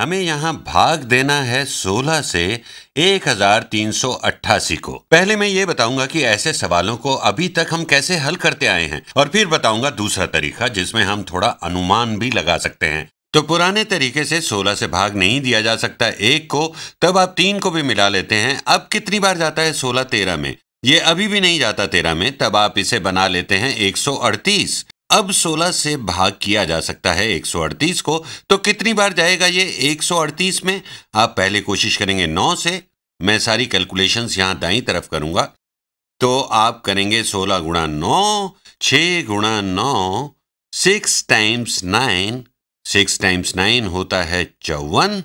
हमें यहाँ भाग देना है 16 से 1388 को पहले मैं ये बताऊंगा कि ऐसे सवालों को अभी तक हम कैसे हल करते आए हैं और फिर बताऊंगा दूसरा तरीका जिसमें हम थोड़ा अनुमान भी लगा सकते हैं तो पुराने तरीके से 16 से भाग नहीं दिया जा सकता एक को तब आप तीन को भी मिला लेते हैं अब कितनी बार जाता है सोलह तेरह में ये अभी भी नहीं जाता तेरह में तब आप इसे बना लेते हैं एक अब 16 से भाग किया जा सकता है 138 को तो कितनी बार जाएगा ये 138 में आप पहले कोशिश करेंगे 9 से मैं सारी कैलकुलेशंस यहां दाई तरफ करूंगा तो आप करेंगे 16 गुणा नौ छ गुणा नौ six times nine six times nine होता है चौवन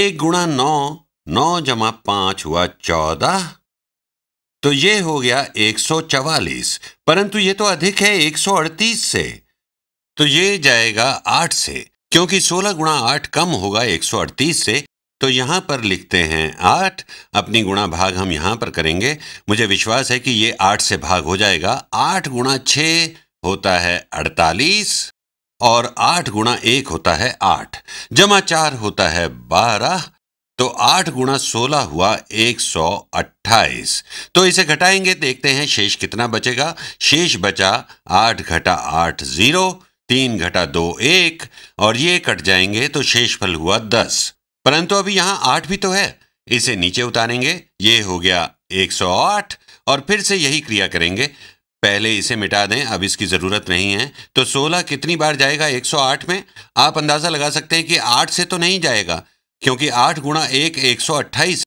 एक गुणा नौ नौ जमा पांच हुआ चौदह तो ये हो गया 144 परंतु ये तो अधिक है 138 से तो ये जाएगा 8 से क्योंकि 16 गुणा आठ कम होगा 138 से तो यहां पर लिखते हैं आठ अपनी गुणा भाग हम यहां पर करेंगे मुझे विश्वास है कि ये आठ से भाग हो जाएगा आठ गुणा छ होता है अड़तालीस और आठ गुणा एक होता है आठ जमा चार होता है बारह तो आठ गुणा सोलह हुआ एक सौ अट्ठाईस तो इसे घटाएंगे देखते हैं शेष कितना बचेगा शेष बचा आठ घटा आठ जीरो तीन घटा दो एक और ये कट जाएंगे तो शेष फल हुआ दस परंतु अभी यहां आठ भी तो है इसे नीचे उतारेंगे ये हो गया एक सौ आठ और फिर से यही क्रिया करेंगे पहले इसे मिटा दें अब इसकी ज़रूरत नहीं है तो 16 कितनी बार जाएगा 108 में आप अंदाज़ा लगा सकते हैं कि 8 से तो नहीं जाएगा क्योंकि आठ गुणा एक एक सौ अट्ठाईस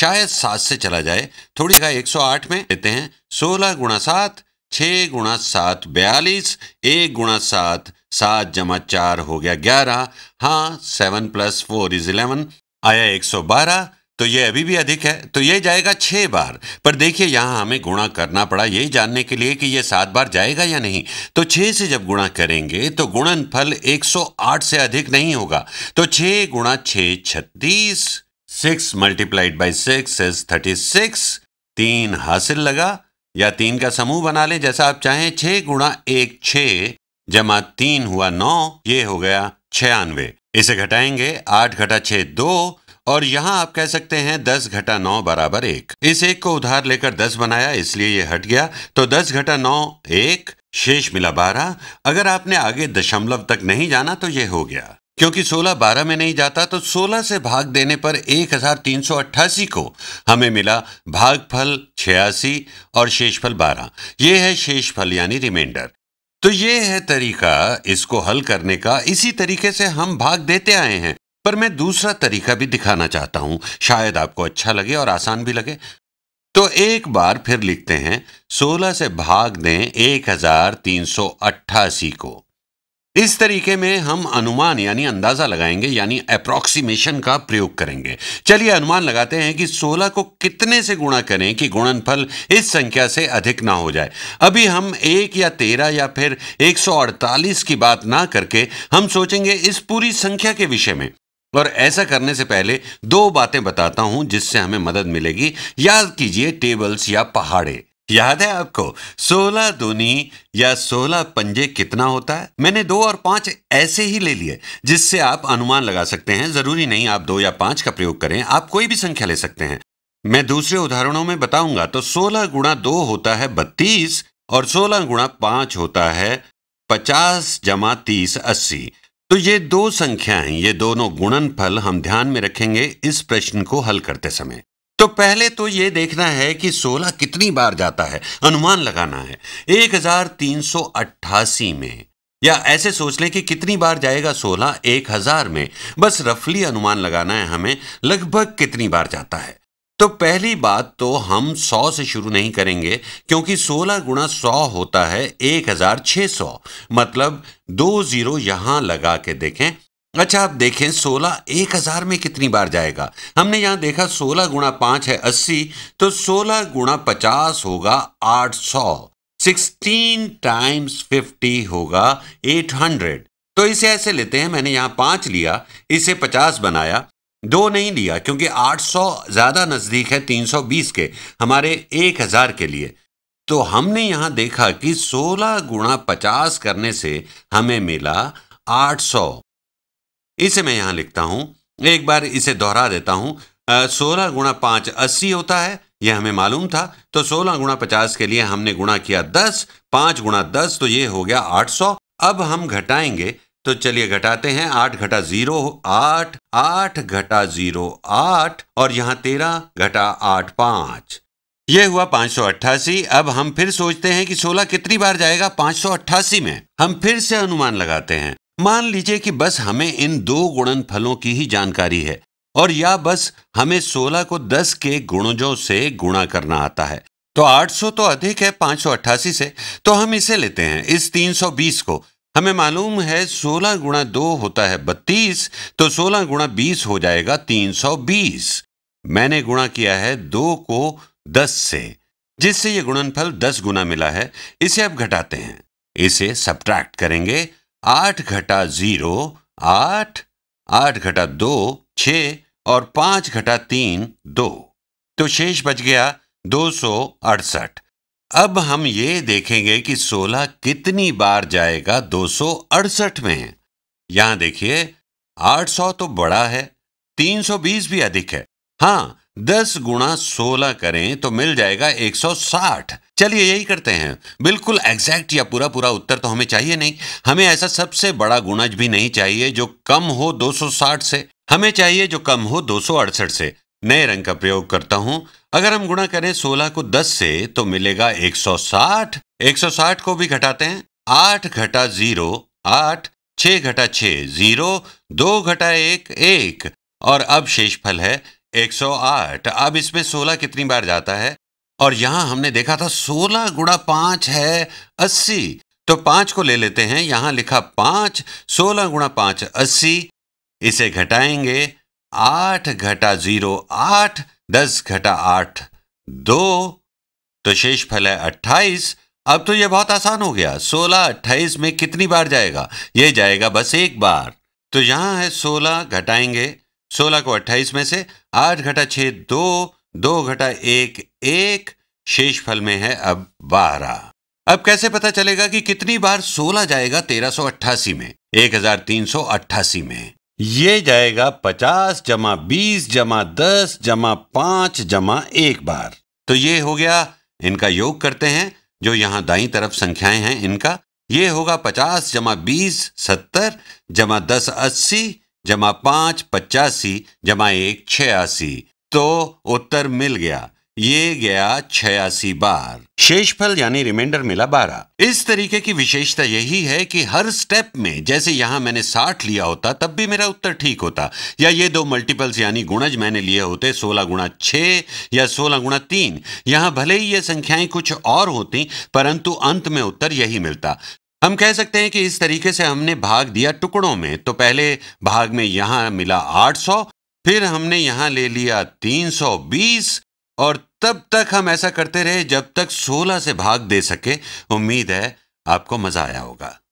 शायद सात से चला जाए थोड़ी जगह एक सौ आठ में लेते हैं सोलह गुणा सात छः गुणा सात बयालीस एक गुणा सात सात जमा चार हो गया ग्यारह हाँ seven plus four is eleven आया एक सौ बारह तो ये अभी भी अधिक है तो ये जाएगा छः बार पर देखिए यहाँ हमें गुणा करना पड़ा यही जानने के लिए कि ये सात बार जाएगा या नहीं तो छः से जब गुणा करेंगे तो गुणनफल 108 से अधिक नहीं होगा तो छः गुणा छः छत्तीस six multiplied by six is thirty six तीन हासिल लगा या तीन का समूह बना लें जैसा आप चाहें छः गुणा एक छः जमा तीन हुआ नौ ये हो गया छियानवे इसे घटाएंगे आठ घटा छः दो और यहाँ आप कह सकते हैं दस घटा नौ बराबर एक इस एक को उधार लेकर दस बनाया इसलिए ये हट गया तो दस घटा नौ एक शेष मिला बारह अगर आपने आगे दशमलव तक नहीं जाना तो ये हो गया क्योंकि 16 12 में नहीं जाता तो 16 से भाग देने पर 1388 को हमें मिला भागफल छियासी और शेषफल 12 ये है शेषफल यानी रिमाइंडर तो ये है तरीका इसको हल करने का इसी तरीके से हम भाग देते आए हैं पर मैं दूसरा तरीका भी दिखाना चाहता हूं शायद आपको अच्छा लगे और आसान भी लगे तो एक बार फिर लिखते हैं 16 से भाग दें 1388 को इस तरीके में हम अनुमान यानी अंदाजा लगाएंगे यानी अप्रोक्सीमेशन का प्रयोग करेंगे चलिए अनुमान लगाते हैं कि 16 को कितने से गुणा करें कि गुणनफल इस संख्या से अधिक ना हो जाए अभी हम एक या तेरह या फिर 148 की बात ना करके हम सोचेंगे इस पूरी संख्या के विषय में और ऐसा करने से पहले दो बातें बताता हूं जिससे हमें मदद मिलेगी याद कीजिए टेबल्स या पहाड़े याद है आपको सोलह दुनी या सोलह पंजे कितना होता है मैंने दो और पांच ऐसे ही ले लिए जिससे आप अनुमान लगा सकते हैं जरूरी नहीं आप दो या पांच का प्रयोग करें आप कोई भी संख्या ले सकते हैं मैं दूसरे उदाहरणों में बताऊंगा तो सोलह गुणा दो होता है बत्तीस और सोलह गुणा पांच होता है पचास जमा तीस अस्सी तो ये दो संख्याएं ये दोनों गुणन फल हम ध्यान में रखेंगे इस प्रश्न को हल करते समय तो पहले तो ये देखना है कि 16 कितनी बार जाता है अनुमान लगाना है 1388 में या ऐसे सोच लें कि कितनी बार जाएगा 16 1000 में बस रफली अनुमान लगाना है हमें लगभग कितनी बार जाता है तो पहली बात तो हम 100 से शुरू नहीं करेंगे क्योंकि 16 गुणा सौ होता है 1600 मतलब दो जीरो यहां लगा के देखें अच्छा आप देखें 16 एक हजार में कितनी बार जाएगा हमने यहां देखा 16 गुणा पांच है 80 तो 16 गुणा पचास होगा 800 सिक्सटीन टाइम्स फिफ्टी होगा 800 तो इसे ऐसे लेते हैं मैंने यहां पांच लिया इसे पचास बनाया दो नहीं लिया क्योंकि 800 ज़्यादा नज़दीक है 320 के हमारे 1000 के लिए तो हमने यहाँ देखा कि 16 गुणा पचास करने से हमें मिला 800 इसे मैं यहाँ लिखता हूँ एक बार इसे दोहरा देता हूँ सोलह गुणा पाँच अस्सी होता है यह हमें मालूम था तो सोलह गुणा पचास के लिए हमने गुणा किया दस 5 गुणा दस तो ये हो गया आठ सौ अब हम घटाएंगे तो चलिए घटाते हैं आठ घटा जीरो आठ आठ घटा जीरो आठ और यहाँ तेरह घटा आठ पांच ये हुआ पांच सौ अट्ठासी अब हम फिर सोचते हैं कि सोलह कितनी बार जाएगा पांच सौ अट्ठासी में हम फिर से अनुमान लगाते हैं मान लीजिए कि बस हमें इन दो गुणन फलों की ही जानकारी है और या बस हमें सोलह को दस के गुणजों से गुणा करना आता है तो 800 तो अधिक है 588 से तो हम इसे लेते हैं इस 320 को हमें मालूम है 16 गुणा दो होता है 32 तो 16 गुणा बीस हो जाएगा 320 मैंने गुणा किया है दो को 10 से जिससे यह गुणनफल 10 गुना मिला है इसे अब घटाते हैं इसे सब्ट्रैक्ट करेंगे 8 घटा जीरो आठ आठ घटा दो छ और पांच घटा तीन दो तो शेष बच गया दो सौ अड़सठ अब हम ये देखेंगे कि 16 कितनी बार जाएगा दो में यहां देखिए 800 तो बड़ा है 320 भी अधिक है हाँ 10 गुणा सोलह करें तो मिल जाएगा 160 चलिए यही करते हैं बिल्कुल एग्जैक्ट या पूरा पूरा उत्तर तो हमें चाहिए नहीं हमें ऐसा सबसे बड़ा गुणज भी नहीं चाहिए जो कम हो 260 से हमें चाहिए जो कम हो दो से नए रंग का प्रयोग करता हूं अगर हम गुणा करें 16 को 10 से तो मिलेगा 160 160 को भी घटाते हैं 8 घटा जीरो आठ छ घटा छ जीरो दो घटा एक एक और अब शेष फल है 108 अब इसमें 16 कितनी बार जाता है और यहां हमने देखा था 16 गुणा पांच है 80 तो पांच को ले लेते हैं यहां लिखा पांच सोलह गुणा पांच अस्सी इसे घटाएंगे आठ घटा जीरो आठ दस घटा आठ दो तो शेष फल है अट्ठाईस अब तो यह बहुत आसान हो गया सोलह अट्ठाईस में कितनी बार जाएगा यह जाएगा बस एक बार तो यहां है सोलह घटाएंगे सोलह को अट्ठाईस में से आठ घटा छह दो दो घटा एक एक शेष फल में है अब बारह अब कैसे पता चलेगा कि कितनी बार सोलह जाएगा तेरह सौ अट्ठासी में एक हजार तीन सौ अट्ठासी में ये जाएगा पचास जमा बीस जमा दस जमा पांच जमा एक बार तो ये हो गया इनका योग करते हैं जो यहां दाई तरफ संख्याएं हैं इनका ये होगा पचास जमा बीस सत्तर जमा दस अस्सी जमा पांच पचासी जमा एक छियासी तो उत्तर मिल गया ये गया छियासी बार शेषफल यानी रिमाइंडर मिला बारह इस तरीके की विशेषता यही है कि हर स्टेप में जैसे यहां मैंने साठ लिया होता तब भी मेरा उत्तर ठीक होता या ये दो मल्टीपल्स यानी गुणज मैंने लिए होते सोलह गुणा छ या सोलह गुणा तीन यहां भले ही ये संख्याएं कुछ और होती परंतु अंत में उत्तर यही मिलता हम कह सकते हैं कि इस तरीके से हमने भाग दिया टुकड़ों में तो पहले भाग में यहां मिला आठ फिर हमने यहां ले लिया तीन और तब तक हम ऐसा करते रहे जब तक सोलह से भाग दे सके उम्मीद है आपको मजा आया होगा